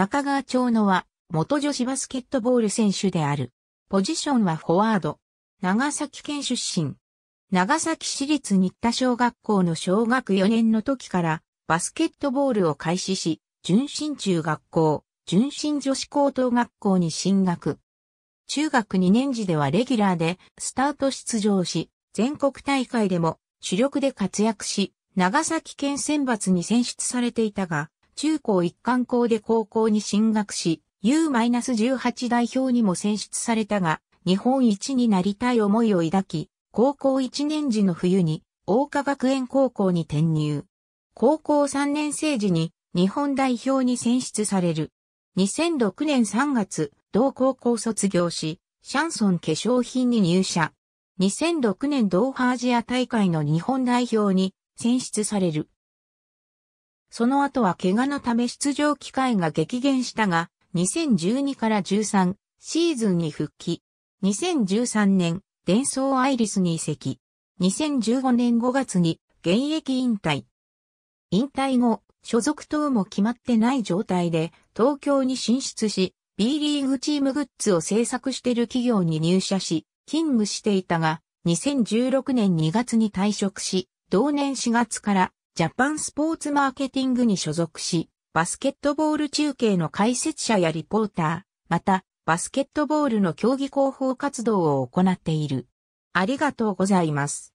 中川町野は、元女子バスケットボール選手である。ポジションはフォワード。長崎県出身。長崎市立新田小学校の小学4年の時からバスケットボールを開始し、純真中学校、純真女子高等学校に進学。中学2年時ではレギュラーでスタート出場し、全国大会でも主力で活躍し、長崎県選抜に選出されていたが、中高一貫校で高校に進学し、U-18 代表にも選出されたが、日本一になりたい思いを抱き、高校1年時の冬に、大岡学園高校に転入。高校3年生時に、日本代表に選出される。2006年3月、同高校卒業し、シャンソン化粧品に入社。2006年同ーハアジア大会の日本代表に選出される。その後は怪我のため出場機会が激減したが、2012から13シーズンに復帰。2013年、伝送アイリスに移籍。2015年5月に現役引退。引退後、所属等も決まってない状態で東京に進出し、B リーグチームグッズを制作している企業に入社し、勤務していたが、2016年2月に退職し、同年4月からジャパンスポーツマーケティングに所属し、バスケットボール中継の解説者やリポーター、また、バスケットボールの競技広報活動を行っている。ありがとうございます。